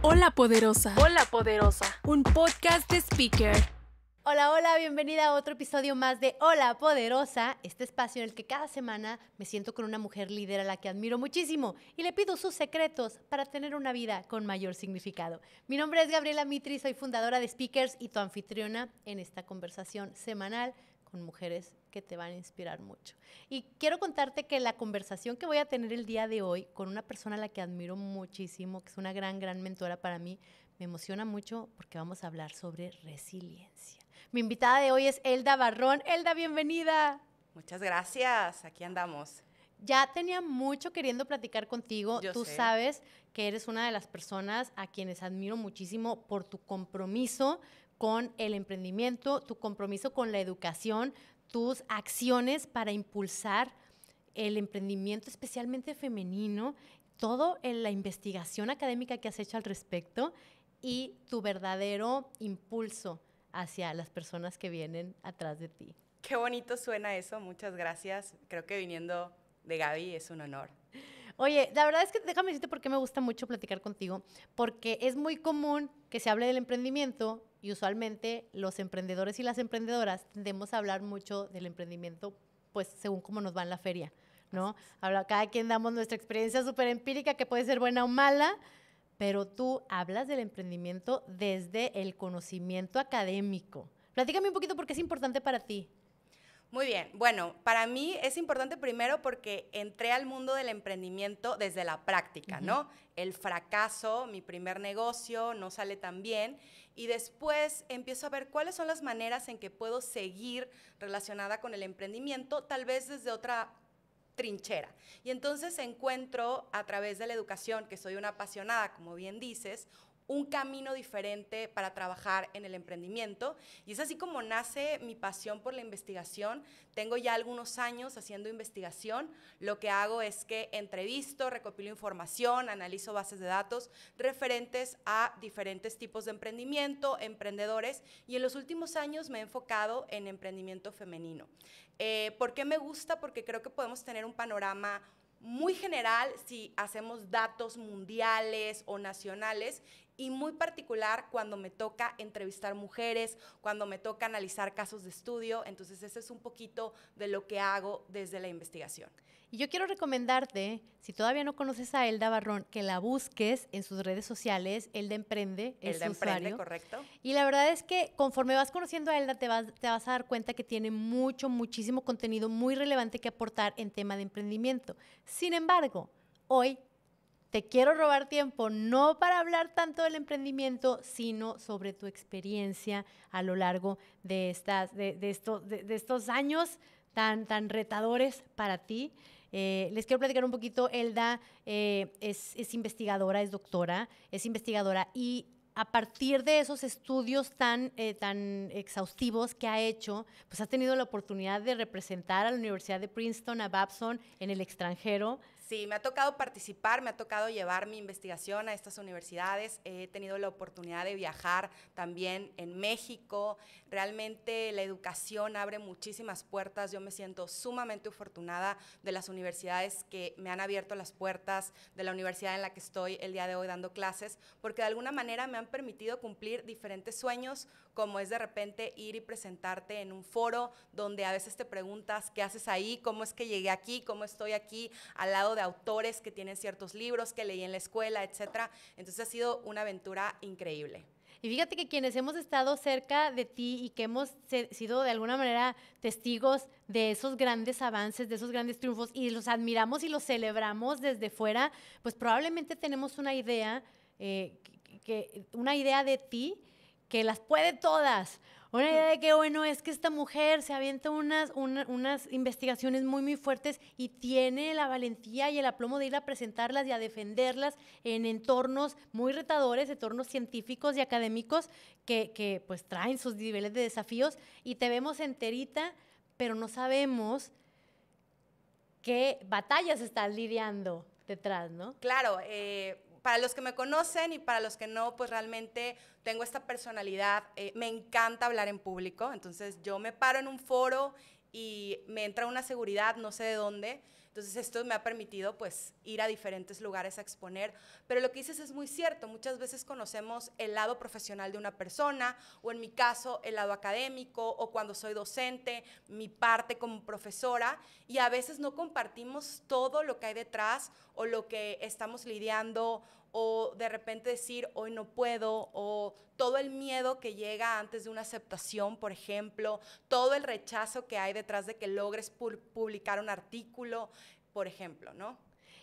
Hola Poderosa. Hola Poderosa. Un podcast de Speaker. Hola, hola, bienvenida a otro episodio más de Hola Poderosa, este espacio en el que cada semana me siento con una mujer líder a la que admiro muchísimo y le pido sus secretos para tener una vida con mayor significado. Mi nombre es Gabriela Mitri, soy fundadora de Speakers y tu anfitriona en esta conversación semanal con mujeres que te van a inspirar mucho. Y quiero contarte que la conversación que voy a tener el día de hoy con una persona a la que admiro muchísimo, que es una gran, gran mentora para mí, me emociona mucho porque vamos a hablar sobre resiliencia. Mi invitada de hoy es Elda Barrón. Elda, bienvenida. Muchas gracias, aquí andamos. Ya tenía mucho queriendo platicar contigo. Tú sabes que eres una de las personas a quienes admiro muchísimo por tu compromiso con el emprendimiento, tu compromiso con la educación, tus acciones para impulsar el emprendimiento, especialmente femenino, todo en la investigación académica que has hecho al respecto y tu verdadero impulso hacia las personas que vienen atrás de ti. Qué bonito suena eso, muchas gracias. Creo que viniendo de Gaby es un honor. Oye, la verdad es que déjame decirte por qué me gusta mucho platicar contigo, porque es muy común que se hable del emprendimiento y usualmente los emprendedores y las emprendedoras tendemos a hablar mucho del emprendimiento, pues según cómo nos va en la feria, ¿no? cada quien damos nuestra experiencia súper empírica, que puede ser buena o mala, pero tú hablas del emprendimiento desde el conocimiento académico. Platícame un poquito por qué es importante para ti. Muy bien, bueno, para mí es importante primero porque entré al mundo del emprendimiento desde la práctica, ¿no? El fracaso, mi primer negocio no sale tan bien y después empiezo a ver cuáles son las maneras en que puedo seguir relacionada con el emprendimiento, tal vez desde otra trinchera. Y entonces encuentro a través de la educación, que soy una apasionada, como bien dices, un camino diferente para trabajar en el emprendimiento. Y es así como nace mi pasión por la investigación. Tengo ya algunos años haciendo investigación. Lo que hago es que entrevisto, recopilo información, analizo bases de datos referentes a diferentes tipos de emprendimiento, emprendedores. Y en los últimos años me he enfocado en emprendimiento femenino. Eh, ¿Por qué me gusta? Porque creo que podemos tener un panorama muy general si hacemos datos mundiales o nacionales y muy particular cuando me toca entrevistar mujeres, cuando me toca analizar casos de estudio. Entonces, ese es un poquito de lo que hago desde la investigación. Y yo quiero recomendarte, si todavía no conoces a Elda Barrón, que la busques en sus redes sociales, Elda Emprende, es Elda Emprende, correcto. Y la verdad es que conforme vas conociendo a Elda, te vas, te vas a dar cuenta que tiene mucho, muchísimo contenido muy relevante que aportar en tema de emprendimiento. Sin embargo, hoy te quiero robar tiempo no para hablar tanto del emprendimiento, sino sobre tu experiencia a lo largo de, estas, de, esto, estos años tan, tan retadores para ti. Eh, les quiero platicar un poquito, Elda eh, es, investigadora, es doctora, es investigadora y a partir de esos estudios tan, eh, tan exhaustivos que ha hecho, pues ha tenido la oportunidad de representar a la Universidad de Princeton, a Babson, en el extranjero, Sí, me ha tocado participar, me ha tocado llevar mi investigación a estas universidades, he tenido la oportunidad de viajar también en México, realmente la educación abre muchísimas puertas, yo me siento sumamente afortunada de las universidades que me han abierto las puertas, de la universidad en la que estoy el día de hoy dando clases, porque de alguna manera me han permitido cumplir diferentes sueños como es de repente ir y presentarte en un foro donde a veces te preguntas qué haces ahí, cómo es que llegué aquí, cómo estoy aquí, al lado de autores que tienen ciertos libros que leí en la escuela, etcétera. Entonces ha sido una aventura increíble. Y fíjate que quienes hemos estado cerca de ti y que hemos sido de alguna manera testigos de esos grandes avances, de esos grandes triunfos y los admiramos y los celebramos desde fuera, pues probablemente tenemos una idea, eh, que, una idea de ti que las puede todas. Una idea mm. de que, bueno, es que esta mujer se avienta unas, unas investigaciones muy, muy fuertes y tiene la valentía y el aplomo de ir a presentarlas y a defenderlas en entornos muy retadores, entornos científicos y académicos que, pues traen sus niveles de desafíos y te vemos enterita, pero no sabemos qué batallas estás lidiando detrás, ¿no? Claro, eh, para los que me conocen y para los que no, pues realmente tengo esta personalidad, eh, me encanta hablar en público, entonces yo me paro en un foro y me entra una seguridad, no sé de dónde. Entonces esto me ha permitido pues ir a diferentes lugares a exponer. Pero lo que dices es muy cierto, muchas veces conocemos el lado profesional de una persona o en mi caso el lado académico o cuando soy docente, mi parte como profesora y a veces no compartimos todo lo que hay detrás o lo que estamos lidiando o de repente decir hoy no puedo, o todo el miedo que llega antes de una aceptación, por ejemplo, todo el rechazo que hay detrás de que logres publicar un artículo, por ejemplo, ¿no?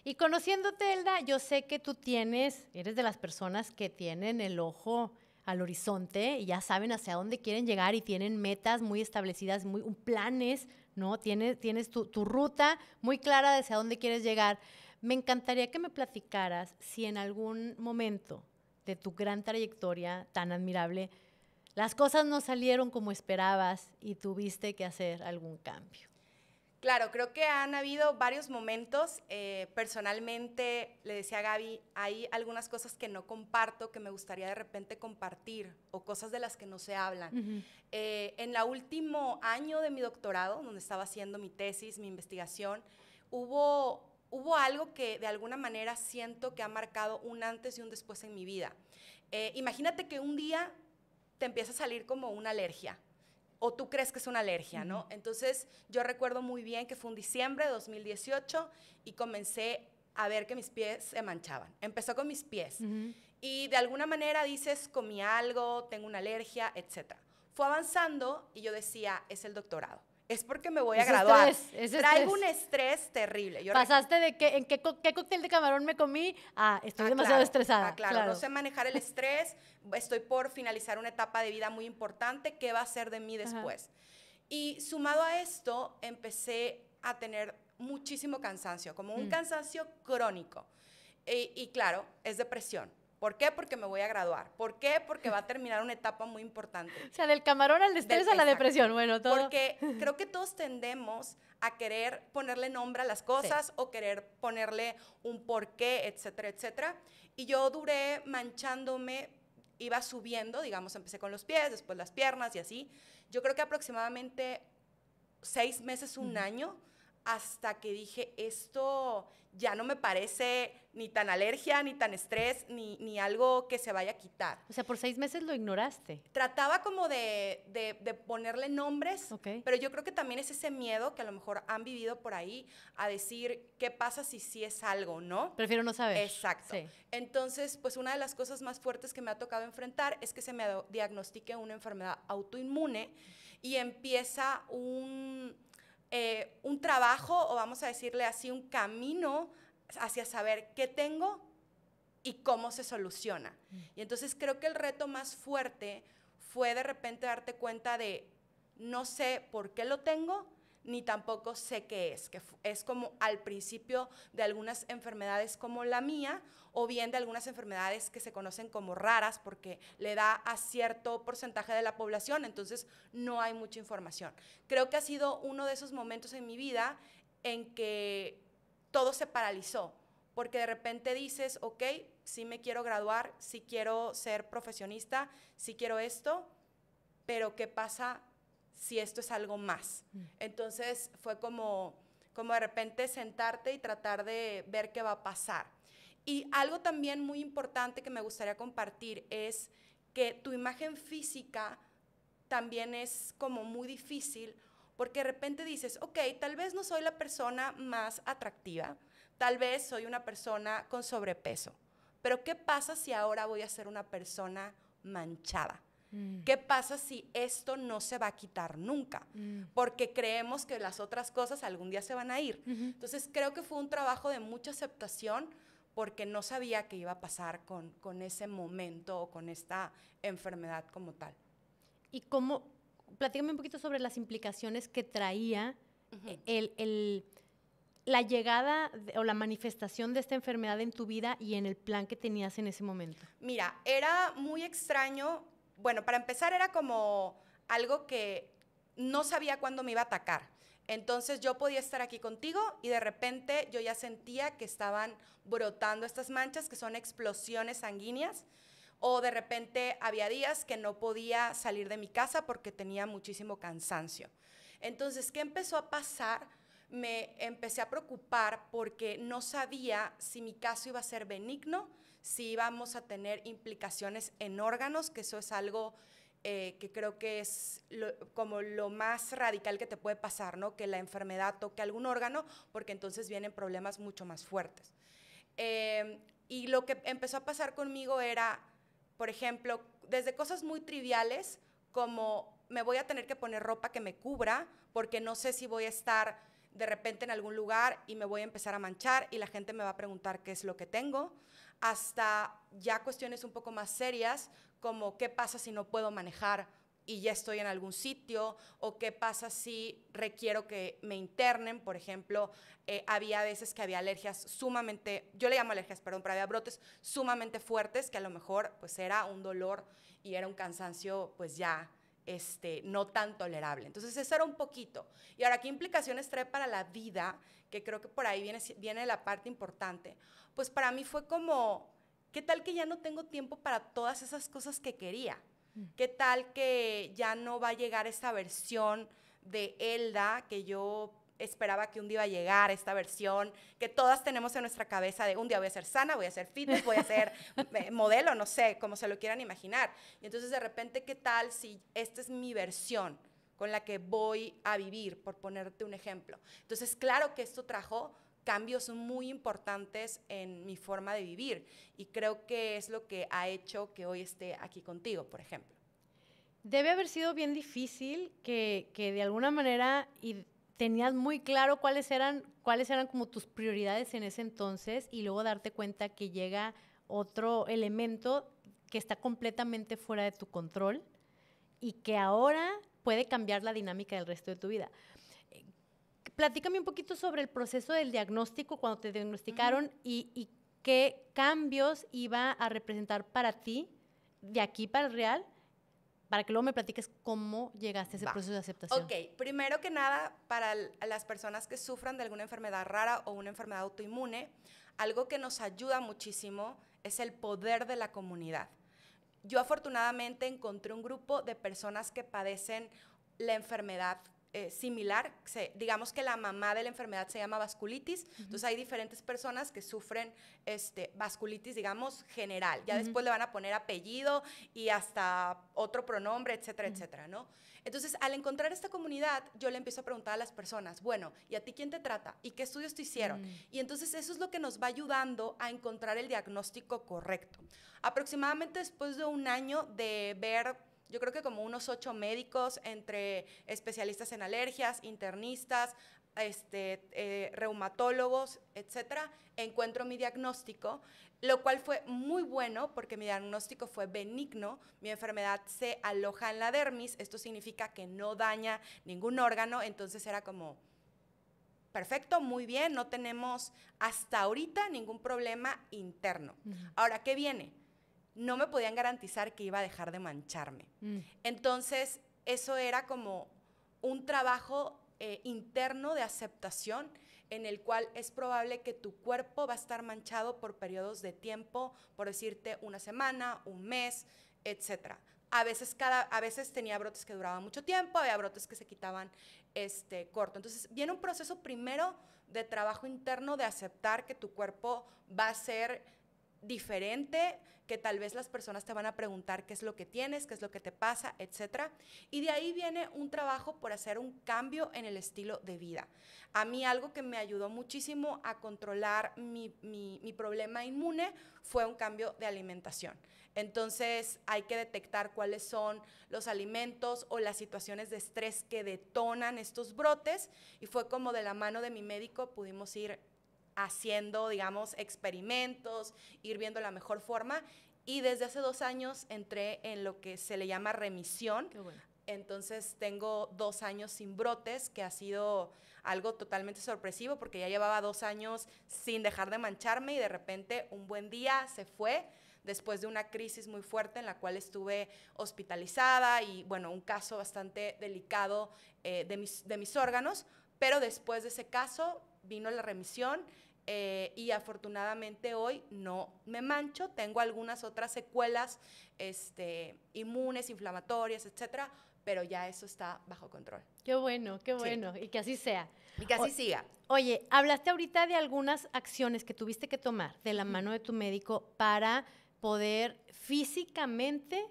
Y conociéndote, Elda, yo sé que tú tienes, eres de las personas que tienen el ojo al horizonte y ya saben hacia dónde quieren llegar y tienen metas muy establecidas, muy planes, ¿no? Tienes, tienes tu, tu ruta muy clara de hacia dónde quieres llegar. Me encantaría que me platicaras si en algún momento de tu gran trayectoria tan admirable, las cosas no salieron como esperabas y tuviste que hacer algún cambio. Claro, creo que han habido varios momentos. Eh, personalmente, le decía a Gaby, hay algunas cosas que no comparto que me gustaría de repente compartir o cosas de las que no se hablan. Eh, en el último año de mi doctorado, donde estaba haciendo mi tesis, mi investigación, hubo hubo algo que de alguna manera siento que ha marcado un antes y un después en mi vida. Eh, imagínate que un día te empieza a salir como una alergia. O tú crees que es una alergia, ¿no? Entonces, yo recuerdo muy bien que fue un diciembre de 2018 y comencé a ver que mis pies se manchaban. Empezó con mis pies. Y de alguna manera dices, comí algo, tengo una alergia, etc. Fue avanzando y yo decía, es el doctorado es porque me voy a graduar. Traigo estrés. un estrés terrible. Pasaste de que, en qué, cóctel de camarón me comí, a ah, estoy ah, demasiado estresada. Ah, claro. no sé manejar el estrés, estoy por finalizar una etapa de vida muy importante, ¿qué va a ser de mí después? Y sumado a esto, empecé a tener muchísimo cansancio, como un mm. cansancio crónico. E, y claro, es depresión. ¿Por qué? Porque me voy a graduar. ¿Por qué? Porque va a terminar una etapa muy importante. O sea, del camarón al estrés a la depresión, bueno, todo. Porque creo que todos tendemos a querer ponerle nombre a las cosas o querer ponerle un porqué, etcétera, etcétera. Y yo duré manchándome, iba subiendo, digamos, empecé con los pies, después las piernas y así. Yo creo que aproximadamente seis meses, un año hasta que dije, esto ya no me parece ni tan alergia, ni tan estrés, ni, ni algo que se vaya a quitar. O sea, por seis meses lo ignoraste. Trataba como de, ponerle nombres, pero yo creo que también es ese miedo que a lo mejor han vivido por ahí a decir, ¿qué pasa si sí es algo, no? Prefiero no saber. Exacto. Entonces, pues una de las cosas más fuertes que me ha tocado enfrentar es que se me diagnostique una enfermedad autoinmune y empieza un eh, un trabajo o vamos a decirle así, un camino hacia saber qué tengo y cómo se soluciona. Mm. Y entonces creo que el reto más fuerte fue de repente darte cuenta de no sé por qué lo tengo, ni tampoco sé qué es, que es como al principio de algunas enfermedades como la mía o bien de algunas enfermedades que se conocen como raras porque le da a cierto porcentaje de la población, entonces no hay mucha información. Creo que ha sido uno de esos momentos en mi vida en que todo se paralizó, porque de repente dices, ok, sí me quiero graduar, sí quiero ser profesionista, sí quiero esto, pero ¿qué pasa si esto es algo más. Mm. Entonces fue como, como de repente sentarte y tratar de ver qué va a pasar. Y algo también muy importante que me gustaría compartir es que tu imagen física también es como muy difícil porque de repente dices, ok, tal vez no soy la persona más atractiva, tal vez soy una persona con sobrepeso, pero ¿qué pasa si ahora voy a ser una persona manchada? Mm. ¿Qué pasa si esto no se va a quitar nunca? Mm. Porque creemos que las otras cosas algún día se van a ir. Entonces creo que fue un trabajo de mucha aceptación porque no sabía qué iba a pasar con, con ese momento o con esta enfermedad como tal. ¿Y cómo? Platícame un poquito sobre las implicaciones que traía eh, el, el la llegada o la manifestación de esta enfermedad en tu vida y en el plan que tenías en ese momento? Mira, era muy extraño bueno, para empezar era como algo que no sabía cuándo me iba a atacar. Entonces yo podía estar aquí contigo y de repente yo ya sentía que estaban brotando estas manchas, que son explosiones sanguíneas, o de repente había días que no podía salir de mi casa porque tenía muchísimo cansancio. Entonces, ¿qué empezó a pasar? Me empecé a preocupar porque no sabía si mi caso iba a ser benigno, si vamos a tener implicaciones en órganos, que eso es algo eh, que creo que es como lo más radical que te puede pasar, ¿no? Que la enfermedad toque algún órgano, porque entonces vienen problemas mucho más fuertes. Em, y lo que empezó a pasar conmigo era, por ejemplo, desde cosas muy triviales como me voy a tener que poner ropa que me cubra, porque no sé si voy a estar de repente en algún lugar y me voy a empezar a manchar y la gente me va a preguntar qué es lo que tengo, hasta ya cuestiones un poco más serias, como qué pasa si no puedo manejar y ya estoy en algún sitio, o qué pasa si requiero que me internen, por ejemplo, eh, había veces que había alergias sumamente, yo le llamo alergias, perdón, pero había brotes sumamente fuertes que a lo mejor pues era un dolor y era un cansancio pues ya este, no tan tolerable. Entonces, eso era un poquito. Y ahora, ¿qué implicaciones trae para la vida? Que creo que por ahí viene, viene la parte importante. Pues para mí fue como, ¿qué tal que ya no tengo tiempo para todas esas cosas que quería? Mm. ¿Qué tal que ya no va a llegar esa versión de Elda que yo esperaba que un día iba a llegar esta versión que todas tenemos en nuestra cabeza de un día voy a ser sana, voy a ser fitness, voy a ser modelo, no sé, como se lo quieran imaginar. Y entonces de repente, ¿qué tal si esta es mi versión con la que voy a vivir, por ponerte un ejemplo? Entonces, claro que esto trajo cambios muy importantes en mi forma de vivir y creo que es lo que ha hecho que hoy esté aquí contigo, por ejemplo. Debe haber sido bien difícil que, que de alguna manera... Y tenías muy claro cuáles eran, cuáles eran como tus prioridades en ese entonces y luego darte cuenta que llega otro elemento que está completamente fuera de tu control y que ahora puede cambiar la dinámica del resto de tu vida. Platícame un poquito sobre el proceso del diagnóstico cuando te diagnosticaron y qué cambios iba a representar para ti de aquí para el real para que luego me platiques cómo llegaste a ese proceso de aceptación. Ok, primero que nada, para las personas que sufran de alguna enfermedad rara o una enfermedad autoinmune, algo que nos ayuda muchísimo es el poder de la comunidad. Yo afortunadamente encontré un grupo de personas que padecen la enfermedad eh, similar. digamos que la mamá de la enfermedad se llama vasculitis. Entonces hay diferentes personas que sufren este, vasculitis, digamos, general. Ya después le van a poner apellido y hasta otro pronombre, etcétera, etcétera, ¿no? Entonces, al encontrar esta comunidad, yo le empiezo a preguntar a las personas, bueno, ¿y a ti quién te trata? ¿Y qué estudios te hicieron? Mm. Y entonces eso es lo que nos va ayudando a encontrar el diagnóstico correcto. Aproximadamente después de un año de ver yo creo que como unos ocho médicos entre especialistas en alergias, internistas, este, eh, reumatólogos, etcétera, encuentro mi diagnóstico, lo cual fue muy bueno porque mi diagnóstico fue benigno, mi enfermedad se aloja en la dermis, esto significa que no daña ningún órgano, entonces era como, perfecto, muy bien, no tenemos hasta ahorita ningún problema interno. Ahora, ¿qué viene? no me podían garantizar que iba a dejar de mancharme. Mm. Entonces, eso era como un trabajo eh, interno de aceptación en el cual es probable que tu cuerpo va a estar manchado por periodos de tiempo, por decirte una semana, un mes, etc. A veces, cada, a veces tenía brotes que duraban mucho tiempo, había brotes que se quitaban este, corto. Entonces, viene un proceso primero de trabajo interno, de aceptar que tu cuerpo va a ser diferente, que tal vez las personas te van a preguntar qué es lo que tienes, qué es lo que te pasa, etcétera. Y de ahí viene un trabajo por hacer un cambio en el estilo de vida. A mí algo que me ayudó muchísimo a controlar mi, mi problema inmune fue un cambio de alimentación. Entonces hay que detectar cuáles son los alimentos o las situaciones de estrés que detonan estos brotes y fue como de la mano de mi médico pudimos ir haciendo, digamos, experimentos, ir viendo la mejor forma. Y desde hace dos años entré en lo que se le llama remisión. Entonces tengo dos años sin brotes, que ha sido algo totalmente sorpresivo porque ya llevaba dos años sin dejar de mancharme y de repente un buen día se fue después de una crisis muy fuerte en la cual estuve hospitalizada y bueno, un caso bastante delicado eh, de, mis, de mis órganos, pero después de ese caso vino la remisión eh, y afortunadamente hoy no me mancho, tengo algunas otras secuelas este, inmunes, inflamatorias, etcétera, pero ya eso está bajo control. Qué bueno, qué bueno, y que así sea. Y que así siga. Oye, hablaste ahorita de algunas acciones que tuviste que tomar de la mano de tu médico para poder físicamente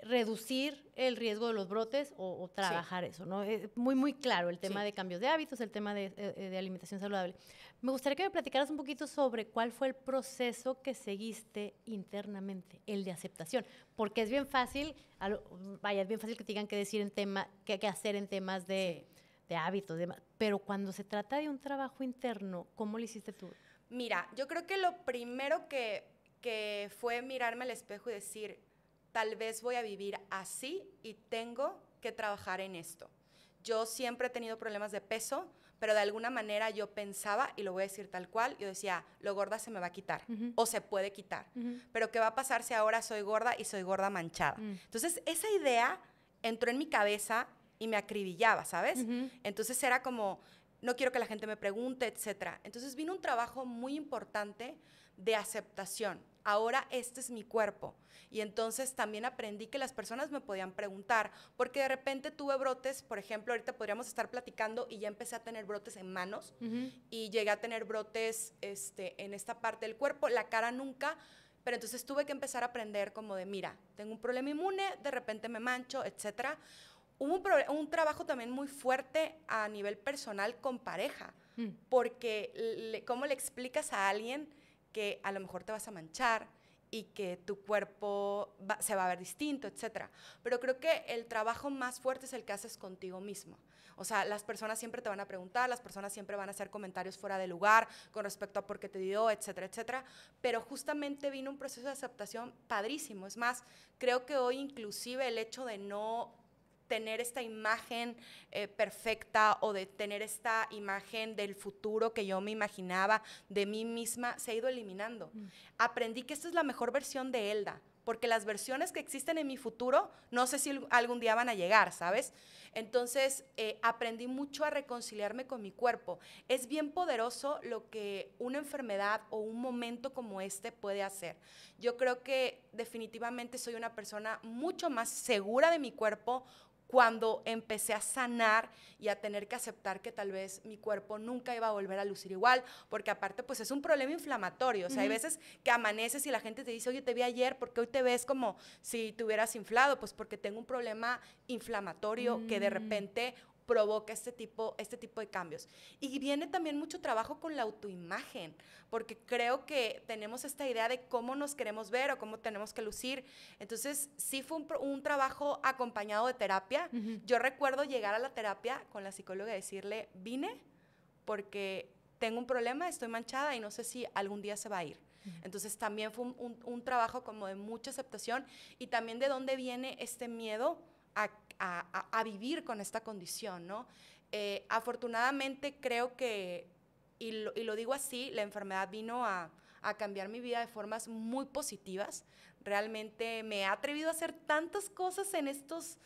reducir el riesgo de los brotes o, trabajar eso, ¿no? Es eh, muy, muy claro el tema de cambios de hábitos, el tema de, eh, de, alimentación saludable. Me gustaría que me platicaras un poquito sobre cuál fue el proceso que seguiste internamente, el de aceptación, porque es bien fácil, vaya, es bien fácil que te digan qué decir en tema, qué, hacer en temas de, hábitos, pero cuando se trata de un trabajo interno, ¿cómo lo hiciste tú? Mira, yo creo que lo primero que, que fue mirarme al espejo y decir, tal vez voy a vivir así y tengo que trabajar en esto. Yo siempre he tenido problemas de peso, pero de alguna manera yo pensaba, y lo voy a decir tal cual, yo decía, lo gorda se me va a quitar o se puede quitar, pero ¿qué va a pasar si ahora soy gorda y soy gorda manchada? Mm. Entonces, esa idea entró en mi cabeza y me acribillaba, ¿sabes? Entonces era como, no quiero que la gente me pregunte, etc. Entonces vino un trabajo muy importante de aceptación, ahora este es mi cuerpo. Y entonces también aprendí que las personas me podían preguntar, porque de repente tuve brotes, por ejemplo, ahorita podríamos estar platicando y ya empecé a tener brotes en manos y llegué a tener brotes este, en esta parte del cuerpo, la cara nunca. Pero entonces tuve que empezar a aprender como de, mira, tengo un problema inmune, de repente me mancho, etc. Hubo un, trabajo también muy fuerte a nivel personal con pareja, mm. porque cómo le explicas a alguien que a lo mejor te vas a manchar y que tu cuerpo se va a ver distinto, etc. Pero creo que el trabajo más fuerte es el que haces contigo mismo. O sea, las personas siempre te van a preguntar, las personas siempre van a hacer comentarios fuera de lugar con respecto a por qué te dio, etcétera, etcétera. Pero justamente vino un proceso de aceptación padrísimo. Es más, creo que hoy inclusive el hecho de no tener esta imagen eh, perfecta o de tener esta imagen del futuro que yo me imaginaba de mí misma se ha ido eliminando. Mm. Aprendí que esta es la mejor versión de Elda porque las versiones que existen en mi futuro, no sé si algún día van a llegar, ¿sabes? Entonces, eh, aprendí mucho a reconciliarme con mi cuerpo. Es bien poderoso lo que una enfermedad o un momento como este puede hacer. Yo creo que definitivamente soy una persona mucho más segura de mi cuerpo, cuando empecé a sanar y a tener que aceptar que tal vez mi cuerpo nunca iba a volver a lucir igual, porque aparte pues es un problema inflamatorio, o sea, hay veces que amaneces y la gente te dice, oye, te vi ayer, porque hoy te ves como si te hubieras inflado? Pues porque tengo un problema inflamatorio que de mm. repente provoca este tipo, este tipo de cambios. Y viene también mucho trabajo con la autoimagen, porque creo que tenemos esta idea de cómo nos queremos ver o cómo tenemos que lucir. Entonces, sí fue un, trabajo acompañado de terapia. Yo recuerdo llegar a la terapia con la psicóloga y decirle, vine porque tengo un problema, estoy manchada y no sé si algún día se va a ir. Entonces también fue un, un trabajo como de mucha aceptación y también de dónde viene este miedo a a, vivir con esta condición, ¿no? Eh, afortunadamente creo que, y lo, digo así, la enfermedad vino a, cambiar mi vida de formas muy positivas. Realmente me he atrevido a hacer tantas cosas en estos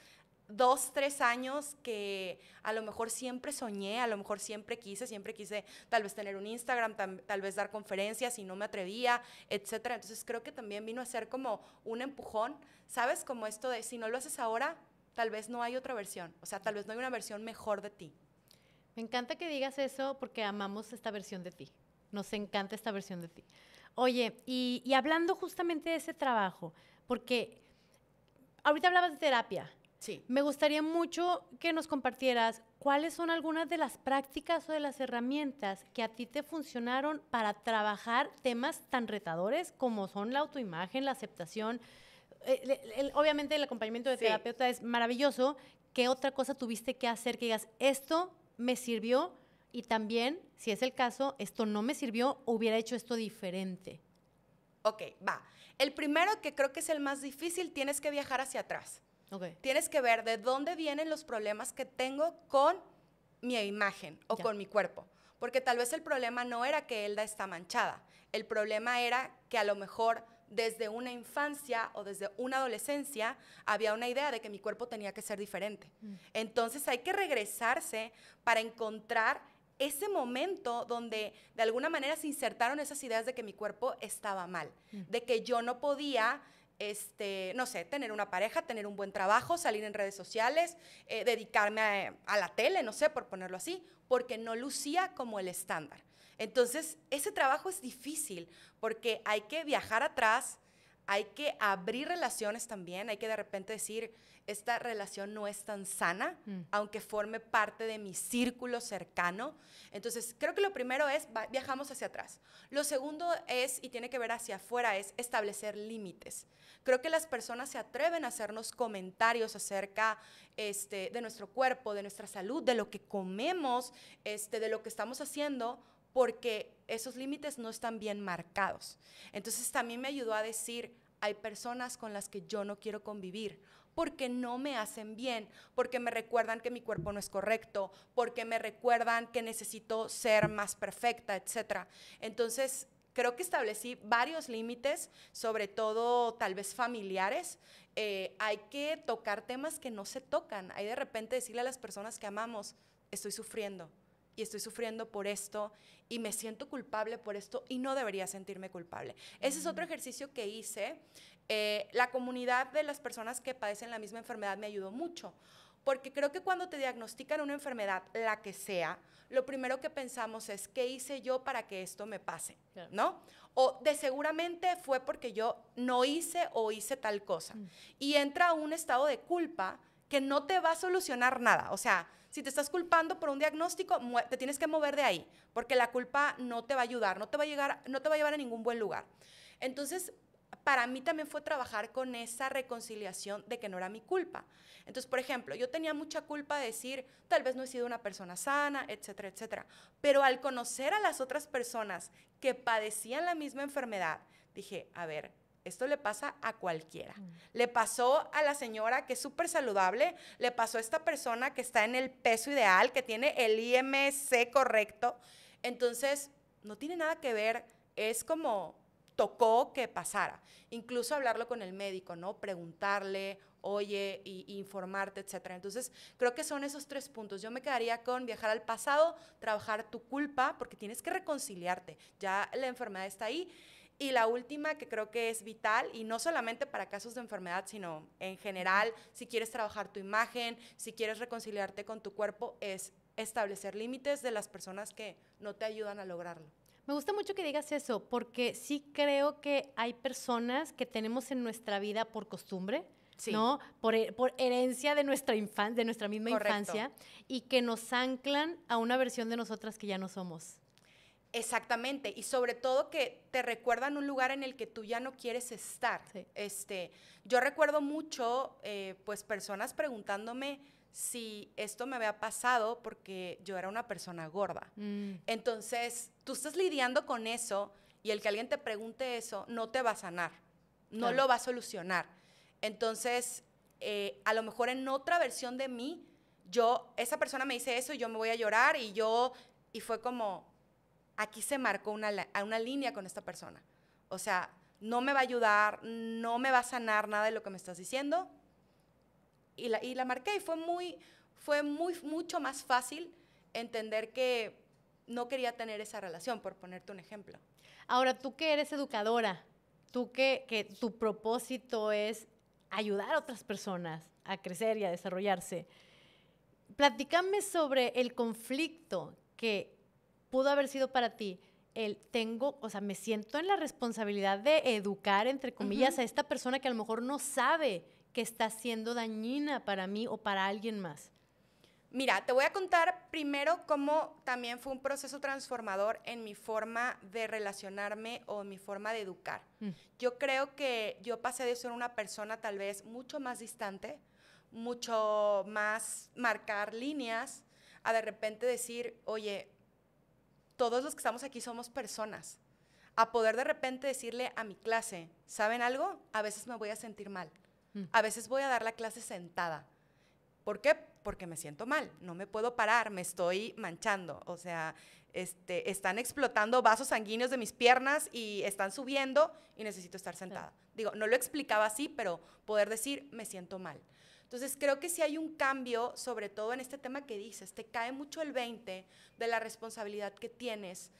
dos, tres años que a lo mejor siempre soñé, a lo mejor siempre quise, siempre quise tal vez tener un Instagram, tal, tal, vez dar conferencias y no me atrevía, etcétera. Entonces creo que también vino a ser como un empujón, ¿sabes? Como esto de si no lo haces ahora, tal vez no hay otra versión, o sea, tal vez no hay una versión mejor de ti. Me encanta que digas eso porque amamos esta versión de ti, nos encanta esta versión de ti. Oye, y, hablando justamente de ese trabajo, porque ahorita hablabas de terapia. Sí. Me gustaría mucho que nos compartieras cuáles son algunas de las prácticas o de las herramientas que a ti te funcionaron para trabajar temas tan retadores como son la autoimagen, la aceptación, eh, obviamente el acompañamiento de terapeuta es maravilloso. ¿Qué otra cosa tuviste que hacer que digas, esto me sirvió y también, si es el caso, esto no me sirvió, hubiera hecho esto diferente? Ok, va. El primero que creo que es el más difícil, tienes que viajar hacia atrás. Okay. Tienes que ver de dónde vienen los problemas que tengo con mi imagen o con mi cuerpo. Porque tal vez el problema no era que Elda está manchada. El problema era que a lo mejor desde una infancia o desde una adolescencia había una idea de que mi cuerpo tenía que ser diferente. Mm. Entonces hay que regresarse para encontrar ese momento donde de alguna manera se insertaron esas ideas de que mi cuerpo estaba mal, mm. de que yo no podía este, no sé, tener una pareja, tener un buen trabajo, salir en redes sociales, eh, dedicarme a, la tele, no sé, por ponerlo así, porque no lucía como el estándar. Entonces, ese trabajo es difícil porque hay que viajar atrás, hay que abrir relaciones también, hay que de repente decir, esta relación no es tan sana, mm. aunque forme parte de mi círculo cercano. Entonces, creo que lo primero es, viajamos hacia atrás. Lo segundo es, y tiene que ver hacia afuera, es establecer límites. Creo que las personas se atreven a hacernos comentarios acerca este, de nuestro cuerpo, de nuestra salud, de lo que comemos, este, de lo que estamos haciendo porque esos límites no están bien marcados. Entonces también me ayudó a decir, hay personas con las que yo no quiero convivir porque no me hacen bien, porque me recuerdan que mi cuerpo no es correcto, porque me recuerdan que necesito ser más perfecta, etc. Entonces, creo que establecí varios límites, sobre todo tal vez familiares. Eh, hay que tocar temas que no se tocan. Hay de repente decirle a las personas que amamos, estoy sufriendo y estoy sufriendo por esto y me siento culpable por esto y no debería sentirme culpable. Ese es otro mm. ejercicio que hice. Eh, la comunidad de las personas que padecen la misma enfermedad me ayudó mucho, porque creo que cuando te diagnostican una enfermedad, la que sea, lo primero que pensamos es, ¿qué hice yo para que esto me pase? ¿No? O de seguramente fue porque yo no hice o hice tal cosa. Mm. Y entra un estado de culpa que no te va a solucionar nada. O sea, si te estás culpando por un diagnóstico, te tienes que mover de ahí, porque la culpa no te va a ayudar, no te va a, llegar, no te va a llevar a ningún buen lugar. Entonces, para mí también fue trabajar con esa reconciliación de que no era mi culpa. Entonces, por ejemplo, yo tenía mucha culpa de decir, tal vez no he sido una persona sana, etcétera, etcétera. Pero al conocer a las otras personas que padecían la misma enfermedad, dije, a ver, esto le pasa a cualquiera. Mm. Le pasó a la señora que es súper saludable, le pasó a esta persona que está en el peso ideal, que tiene el IMC correcto. Entonces, no tiene nada que ver, es como tocó que pasara. Incluso hablarlo con el médico, ¿no? Preguntarle, oye, informarte, etcétera. Entonces, creo que son esos tres puntos. Yo me quedaría con viajar al pasado, trabajar tu culpa, porque tienes que reconciliarte. Ya la enfermedad está ahí y la última que creo que es vital, y no solamente para casos de enfermedad, sino en general, si quieres trabajar tu imagen, si quieres reconciliarte con tu cuerpo, es establecer límites de las personas que no te ayudan a lograrlo. Me gusta mucho que digas eso, porque sí creo que hay personas que tenemos en nuestra vida por costumbre, ¿no? Por, herencia de nuestra, infancia, de nuestra misma infancia y que nos anclan a una versión de nosotras que ya no somos. Exactamente, y sobre todo que te recuerdan un lugar en el que tú ya no quieres estar. Este, yo recuerdo mucho, eh, pues, personas preguntándome si esto me había pasado porque yo era una persona gorda. Mm. Entonces, tú estás lidiando con eso y el que alguien te pregunte eso no te va a sanar, no lo va a solucionar. Entonces, eh, a lo mejor en otra versión de mí, yo, esa persona me dice eso y yo me voy a llorar y yo, y fue como, aquí se marcó una, línea con esta persona. O sea, no me va a ayudar, no me va a sanar nada de lo que me estás diciendo. Y la, y marqué y fue, muy, fue muy, mucho más fácil entender que no quería tener esa relación, por ponerte un ejemplo. Ahora, tú que eres educadora, tú que, que tu propósito es ayudar a otras personas a crecer y a desarrollarse, platícame sobre el conflicto que pudo haber sido para ti el tengo, o sea, me siento en la responsabilidad de educar, entre comillas, a esta persona que a lo mejor no sabe que está siendo dañina para mí o para alguien más? Mira, te voy a contar primero cómo también fue un proceso transformador en mi forma de relacionarme o en mi forma de educar. Mm. Yo creo que yo pasé de ser una persona tal vez mucho más distante, mucho más marcar líneas, a de repente decir, oye, todos los que estamos aquí somos personas. A poder de repente decirle a mi clase, ¿saben algo? A veces me voy a sentir mal. Mm. A veces voy a dar la clase sentada. ¿Por qué? Porque me siento mal, no me puedo parar, me estoy manchando. O sea, este, están explotando vasos sanguíneos de mis piernas y están subiendo y necesito estar sentada. Digo, no lo explicaba así, pero poder decir, me siento mal. Entonces creo que sí hay un cambio, sobre todo en este tema que dices, te cae mucho el 20 de la responsabilidad que tienes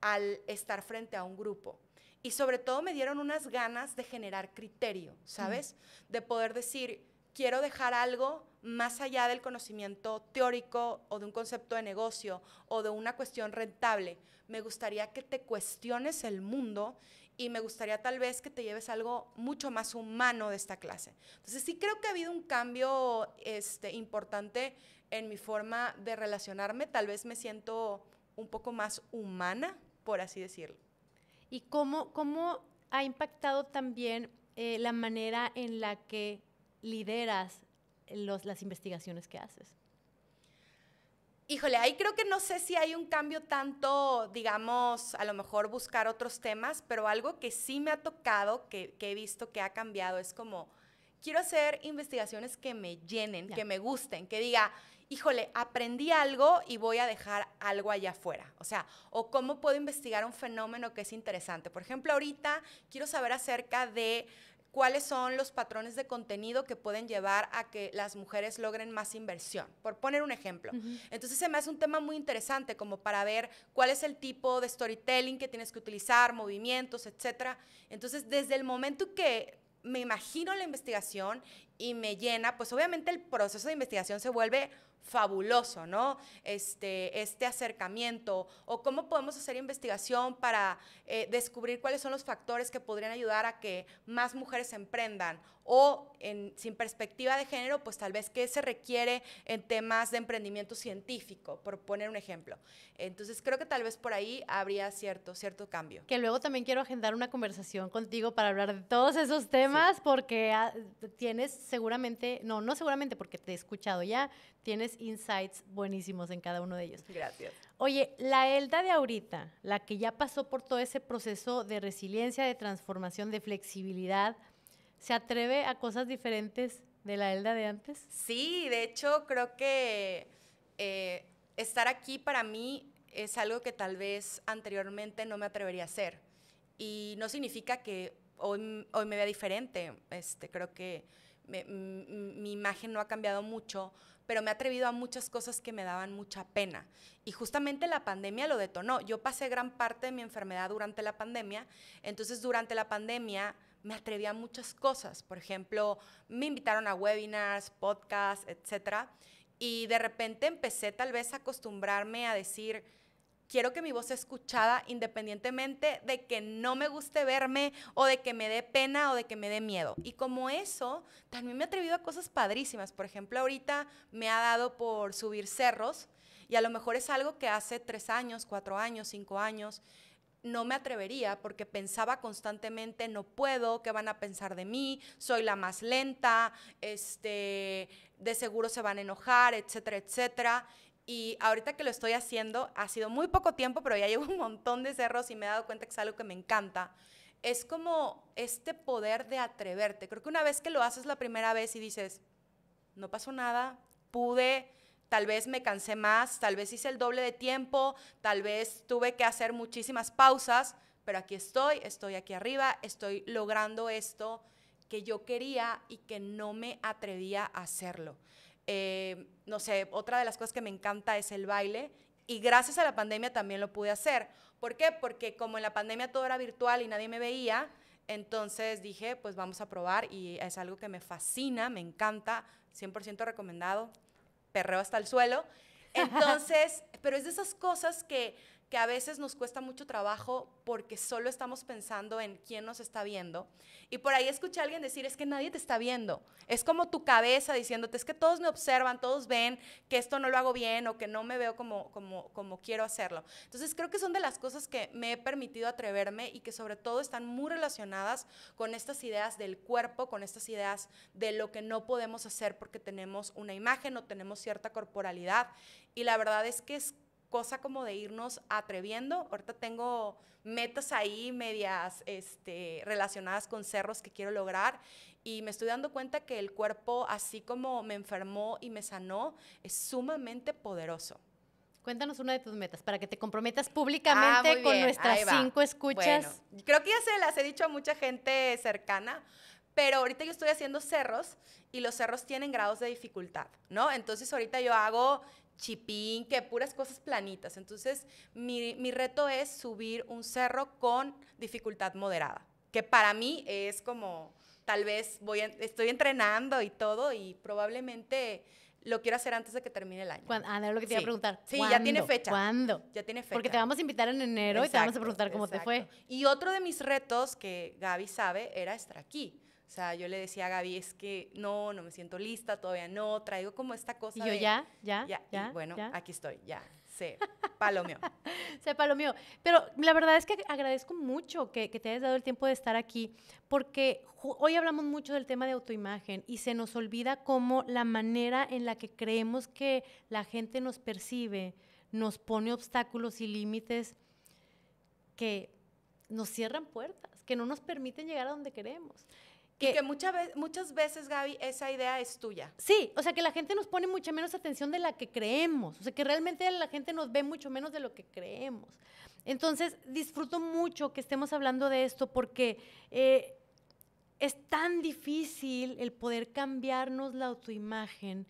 al estar frente a un grupo. Y sobre todo me dieron unas ganas de generar criterio, ¿sabes? De poder decir, quiero dejar algo más allá del conocimiento teórico o de un concepto de negocio o de una cuestión rentable. Me gustaría que te cuestiones el mundo y me gustaría tal vez que te lleves algo mucho más humano de esta clase. Entonces sí creo que ha habido un cambio este, importante en mi forma de relacionarme, tal vez me siento un poco más humana, por así decirlo. ¿Y cómo, ha impactado también eh, la manera en la que lideras las investigaciones que haces? Híjole, ahí creo que no sé si hay un cambio tanto, digamos, a lo mejor buscar otros temas, pero algo que sí me ha tocado, que, he visto que ha cambiado, es como, quiero hacer investigaciones que me llenen, que me gusten, que diga, híjole, aprendí algo y voy a dejar algo allá afuera. O sea, o cómo puedo investigar un fenómeno que es interesante. Por ejemplo, ahorita quiero saber acerca de cuáles son los patrones de contenido que pueden llevar a que las mujeres logren más inversión, por poner un ejemplo. Entonces se me hace un tema muy interesante como para ver cuál es el tipo de storytelling que tienes que utilizar, movimientos, etc. Entonces, desde el momento que me imagino la investigación y me llena, pues obviamente el proceso de investigación se vuelve fabuloso, ¿no? Este, este acercamiento o cómo podemos hacer investigación para eh, descubrir cuáles son los factores que podrían ayudar a que más mujeres emprendan o sin perspectiva de género, pues tal vez qué se requiere en temas de emprendimiento científico, por poner un ejemplo. Entonces creo que tal vez por ahí habría cierto, cierto cambio. Que luego también quiero agendar una conversación contigo para hablar de todos esos temas porque ah, tienes seguramente, no, no seguramente porque te he escuchado ya, tienes insights buenísimos en cada uno de ellos. Gracias. Oye, la Elda de ahorita, la que ya pasó por todo ese proceso de resiliencia, de transformación, de flexibilidad, ¿se atreve a cosas diferentes de la Elda de antes? Sí, de hecho creo que eh, estar aquí para mí es algo que tal vez anteriormente no me atrevería a hacer. Y no significa que hoy, me vea diferente. Este, creo que mi imagen no ha cambiado mucho, pero me he atrevido a muchas cosas que me daban mucha pena. Y justamente la pandemia lo detonó. Yo pasé gran parte de mi enfermedad durante la pandemia, entonces durante la pandemia me atreví a muchas cosas. Por ejemplo, me invitaron a webinars, podcasts, etc. Y de repente empecé tal vez a acostumbrarme a decir, quiero que mi voz sea escuchada independientemente de que no me guste verme o de que me dé pena o de que me dé miedo. Y como eso, también me he atrevido a cosas padrísimas. Por ejemplo, ahorita me ha dado por subir cerros y a lo mejor es algo que hace tres años, cuatro años, cinco años no me atrevería porque pensaba constantemente no puedo, qué van a pensar de mí, soy la más lenta, este, de seguro se van a enojar, etcétera, etcétera. Y ahorita que lo estoy haciendo, ha sido muy poco tiempo, pero ya llevo un montón de cerros y me he dado cuenta que es algo que me encanta. Es como este poder de atreverte. Creo que una vez que lo haces la primera vez y dices, no pasó nada, pude, tal vez me cansé más, tal vez hice el doble de tiempo, tal vez tuve que hacer muchísimas pausas, pero aquí estoy, estoy aquí arriba, estoy logrando esto que yo quería y que no me atrevía a hacerlo. Eh, no sé, otra de las cosas que me encanta es el baile y gracias a la pandemia también lo pude hacer. ¿Por qué? Porque como en la pandemia todo era virtual y nadie me veía, entonces dije, pues vamos a probar y es algo que me fascina, me encanta, 100% recomendado, perreo hasta el suelo. Entonces, pero es de esas cosas que que a veces nos cuesta mucho trabajo porque solo estamos pensando en quién nos está viendo. Y por ahí escuché a alguien decir, es que nadie te está viendo. Es como tu cabeza diciéndote, es que todos me observan, todos ven que esto no lo hago bien o que no me veo como, como, como quiero hacerlo. Entonces creo que son de las cosas que me he permitido atreverme y que sobre todo están muy relacionadas con estas ideas del cuerpo, con estas ideas de lo que no podemos hacer porque tenemos una imagen o tenemos cierta corporalidad. Y la verdad es que es cosa como de irnos atreviendo. Ahorita tengo metas ahí medias este, relacionadas con cerros que quiero lograr y me estoy dando cuenta que el cuerpo, así como me enfermó y me sanó, es sumamente poderoso. Cuéntanos una de tus metas para que te comprometas ah, públicamente con nuestras cinco escuchas. creo que ya se las he dicho a mucha gente cercana, pero ahorita yo estoy haciendo cerros y los cerros tienen grados de dificultad, ¿no? Entonces ahorita yo hago chipín, que puras cosas planitas. Entonces, mi, reto es subir un cerro con dificultad moderada, que para mí es como, tal vez voy, estoy entrenando y todo, y probablemente lo quiero hacer antes de que termine el año. Ah, lo que te iba a preguntar. Sí, ya tiene fecha. ¿Cuándo? Ya tiene fecha. Porque te vamos a invitar en enero y te vamos a preguntar cómo te fue. Y otro de mis retos que Gaby sabe era estar aquí. O sea, yo le decía a Gaby, es que no, no me siento lista, todavía no, traigo como esta cosa. Y yo ya, ya, ya. bueno, aquí estoy, ya, se palomeó. se palomeó. Pero la verdad es que agradezco mucho que, que te hayas dado el tiempo de estar aquí, porque hoy hablamos mucho del tema de autoimagen y se nos olvida cómo la manera en la que creemos que la gente nos percibe nos pone obstáculos y límites que nos cierran puertas, que no nos permiten llegar a donde queremos. Que, muchas veces, muchas veces, Gaby, esa idea es tuya. Sí, o sea, que la gente nos pone mucha menos atención de la que creemos. O sea, que realmente la gente nos ve mucho menos de lo que creemos. Entonces, disfruto mucho que estemos hablando de esto porque eh, es tan difícil el poder cambiarnos la autoimagen.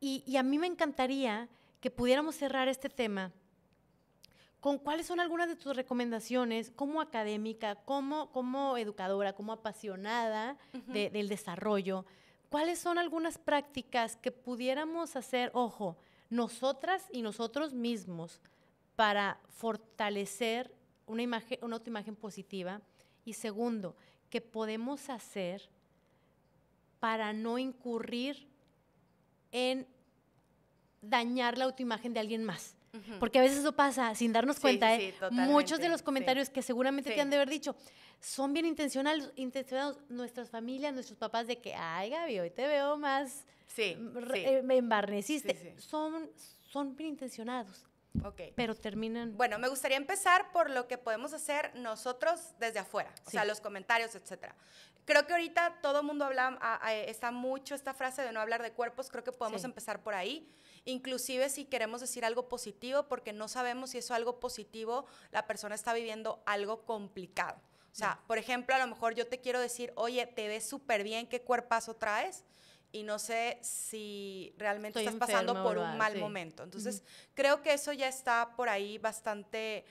Y, y a mí me encantaría que pudiéramos cerrar este tema ¿Con cuáles son algunas de tus recomendaciones como académica, como, como educadora, como apasionada del desarrollo? ¿Cuáles son algunas prácticas que pudiéramos hacer, ojo, nosotras y nosotros mismos para fortalecer una, imagen, una autoimagen positiva? Y segundo, ¿qué podemos hacer para no incurrir en dañar la autoimagen de alguien más. Porque a veces eso pasa sin darnos cuenta. ¿eh? Muchos de los comentarios que seguramente te han de haber dicho son bien intencionales, intencionados nuestras familias, nuestros papás, de que, ay Gaby, hoy te veo más, sí, eh, me embarneciste. Son, son bien intencionados. ok Pero terminan. Bueno, me gustaría empezar por lo que podemos hacer nosotros desde afuera, o sea, los comentarios, etcétera. Creo que ahorita todo el mundo habla, ah, ah, está mucho esta frase de no hablar de cuerpos, creo que podemos empezar por ahí inclusive si queremos decir algo positivo, porque no sabemos si eso es algo positivo, la persona está viviendo algo complicado. O sea, por ejemplo, a lo mejor yo te quiero decir, oye, te ves súper bien, qué cuerpazo traes, y no sé si realmente estás pasando por un mal momento. Entonces, creo que eso ya está por ahí bastante,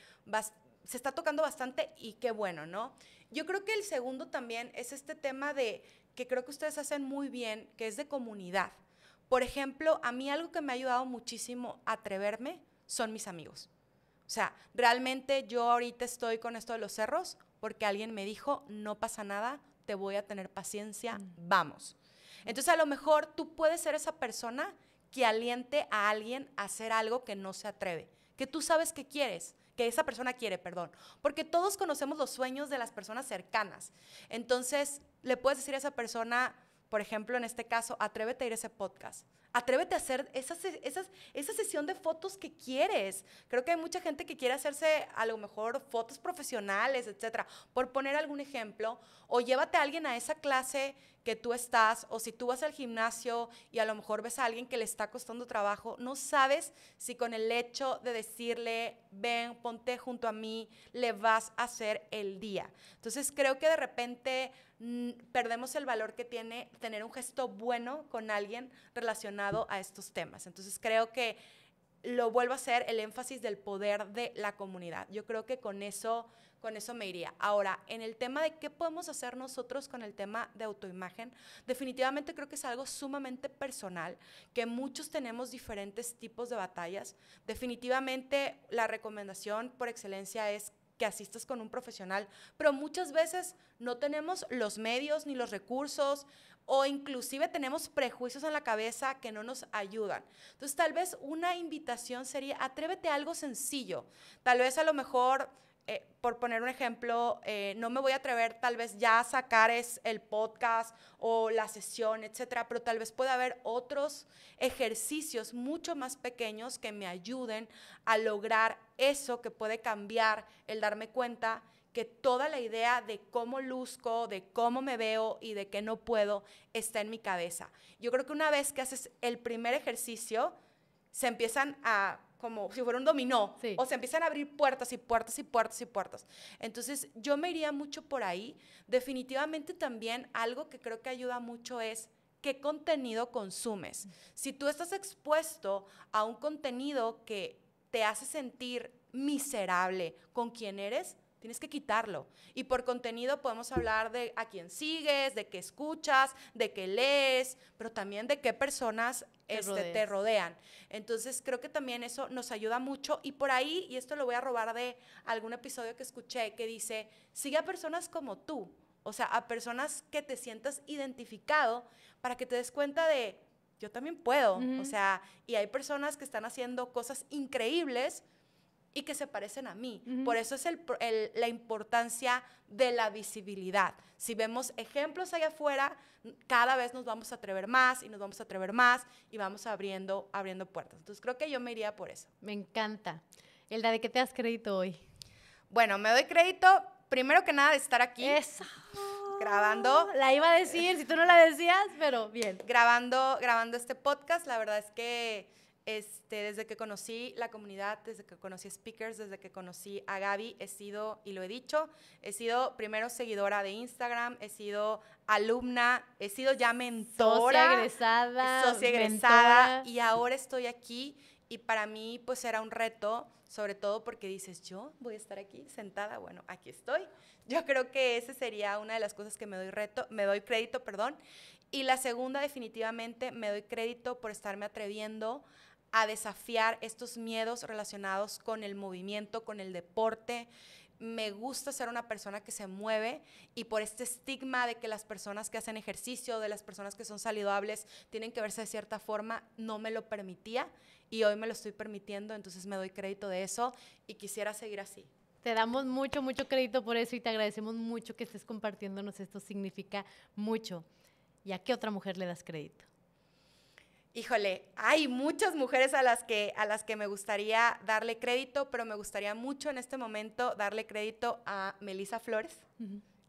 se está tocando bastante y qué bueno, ¿no? Yo creo que el segundo también es este tema de que creo que ustedes hacen muy bien, que es de comunidad. Por ejemplo, a mí algo que me ha ayudado muchísimo a atreverme son mis amigos. O sea, realmente yo ahorita estoy con esto de los cerros porque alguien me dijo, no pasa nada, te voy a tener paciencia, mm. vamos. Entonces a lo mejor tú puedes ser esa persona que aliente a alguien a hacer algo que no se atreve, que tú sabes que quieres, que esa persona quiere, perdón, porque todos conocemos los sueños de las personas cercanas. Entonces le puedes decir a esa persona, por ejemplo, en este caso, atrévete a ir a ese podcast, Atrévete a hacer esas, esas, esa sesión de fotos que quieres. Creo que hay mucha gente que quiere hacerse a lo mejor fotos profesionales, etcétera. Por poner algún ejemplo, o llévate a alguien a esa clase que tú estás, o si tú vas al gimnasio y a lo mejor ves a alguien que le está costando trabajo, no sabes si con el hecho de decirle, ven, ponte junto a mí, le vas a hacer el día. Entonces creo que de repente mm, perdemos el valor que tiene tener un gesto bueno con alguien relacionado a estos temas. Entonces creo que lo vuelvo a hacer, el énfasis del poder de la comunidad. Yo creo que con eso, con eso me iría. Ahora, en el tema de qué podemos hacer nosotros con el tema de autoimagen, definitivamente creo que es algo sumamente personal, que muchos tenemos diferentes tipos de batallas. Definitivamente la recomendación por excelencia es que asistas con un profesional, pero muchas veces no tenemos los medios ni los recursos, o inclusive tenemos prejuicios en la cabeza que no nos ayudan. Entonces tal vez una invitación sería, atrévete a algo sencillo. Tal vez a lo mejor, eh, por poner un ejemplo, eh, no me voy a atrever tal vez ya a sacar es, el podcast o la sesión, etcétera, pero tal vez pueda haber otros ejercicios mucho más pequeños que me ayuden a lograr eso que puede cambiar el darme cuenta que toda la idea de cómo luzco, de cómo me veo y de que no puedo está en mi cabeza. Yo creo que una vez que haces el primer ejercicio, se empiezan a como si fuera un dominó, o se empiezan a abrir puertas y puertas y puertas y puertas. Entonces, yo me iría mucho por ahí. Definitivamente también algo que creo que ayuda mucho es qué contenido consumes. Si tú estás expuesto a un contenido que te hace sentir miserable con quien eres, Tienes que quitarlo. Y por contenido podemos hablar de a quién sigues, de qué escuchas, de qué lees, pero también de qué personas te, este, rodean. Entonces creo que también eso nos ayuda mucho. Y por ahí, y esto lo voy a robar de algún episodio que escuché, que dice, sigue a personas como tú, o sea, a personas que te sientas identificado para que te des cuenta de, yo también puedo. O sea, y hay personas que están haciendo cosas increíbles y que se parecen a mí. Por eso es la importancia de la visibilidad. Si vemos ejemplos allá afuera, cada vez nos vamos a atrever más y nos vamos a atrever más y vamos abriendo, abriendo puertas. Entonces creo que yo me iría por eso. Me encanta. Elda, ¿de que te das crédito hoy? Bueno, me doy crédito primero que nada de estar aquí. Grabando. La iba a decir, si tú no la decías, pero bien. Grabando, grabando este podcast, la verdad es que este, desde que conocí la comunidad, desde que conocí Speakers, desde que conocí a Gaby, he sido, y lo he dicho, he sido primero seguidora de Instagram, he sido alumna, he sido ya mentora. Socia egresada. egresada. Y ahora estoy aquí y para mí pues era un reto, sobre todo porque dices, yo voy a estar aquí sentada, bueno, aquí estoy. Yo creo que esa sería una de las cosas que me doy reto, me doy crédito, perdón. Y la segunda definitivamente me doy crédito por estarme atreviendo a desafiar estos miedos relacionados con el movimiento, con el deporte. Me gusta ser una persona que se mueve y por este estigma de que las personas que hacen ejercicio, de las personas que son saludables, tienen que verse de cierta forma, no me lo permitía y hoy me lo estoy permitiendo, entonces me doy crédito de eso y quisiera seguir así. Te damos mucho, mucho crédito por eso y te agradecemos mucho que estés compartiéndonos esto, significa mucho. ¿Y a qué otra mujer le das crédito? híjole, hay muchas mujeres a las, que, a las que me gustaría darle crédito, pero me gustaría mucho en este momento darle crédito a melissa Flores.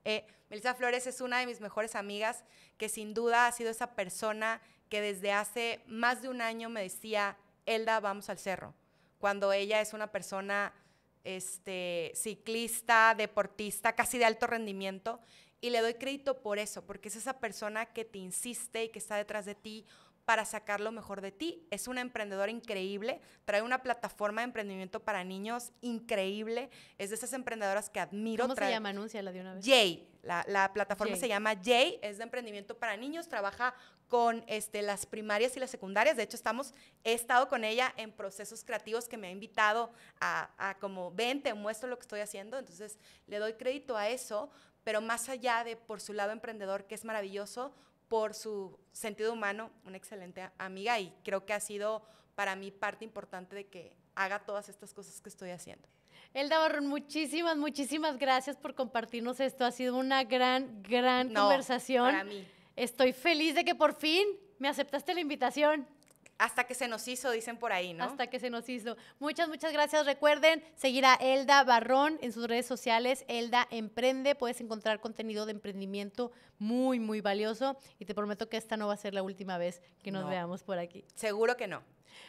Eh, Melisa Flores es una de mis mejores amigas, que sin duda ha sido esa persona que desde hace más de un año me decía, Elda, vamos al cerro, cuando ella es una persona este, ciclista, deportista, casi de alto rendimiento, y le doy crédito por eso, porque es esa persona que te insiste y que está detrás de ti para sacar lo mejor de ti. Es una emprendedora increíble, trae una plataforma de emprendimiento para niños increíble, es de esas emprendedoras que admiro. ¿Cómo se llama? la de una vez. Jay, la, plataforma se llama Jay, es de emprendimiento para niños, trabaja con este, las primarias y las secundarias. De hecho, estamos, he estado con ella en procesos creativos que me ha invitado a, a como, ven, te muestro lo que estoy haciendo. Entonces, le doy crédito a eso, pero más allá de por su lado emprendedor, que es maravilloso, por su sentido humano, una excelente amiga y creo que ha sido para mí parte importante de que haga todas estas cosas que estoy haciendo. Elda Barrón, muchísimas, muchísimas gracias por compartirnos esto. Ha sido una gran, gran no, conversación. Para mí. Estoy feliz de que por fin me aceptaste la invitación. Hasta que se nos hizo, dicen por ahí, ¿no? Hasta que se nos hizo. Muchas, muchas gracias. Recuerden seguir a Elda Barrón en sus redes sociales, Elda Emprende. Puedes encontrar contenido de emprendimiento muy, muy valioso. Y te prometo que esta no va a ser la última vez que nos veamos por aquí. Seguro que no.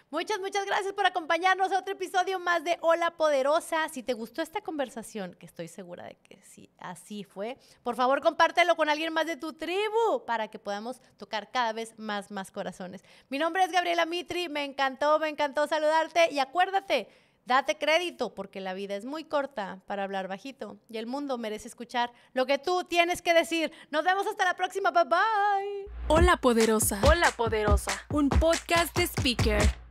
Muchas, muchas gracias por acompañarnos a otro episodio más de Hola Poderosa. Si te gustó esta conversación, que estoy segura de que sí, así fue, por favor compártelo con alguien más de tu tribu para que podamos tocar cada vez más, más corazones. Mi nombre es Gabriela Mitri, me encantó, me encantó saludarte y acuérdate, Date crédito porque la vida es muy corta para hablar bajito y el mundo merece escuchar lo que tú tienes que decir. Nos vemos hasta la próxima. Bye bye. Hola poderosa. Hola poderosa. Un podcast de speaker.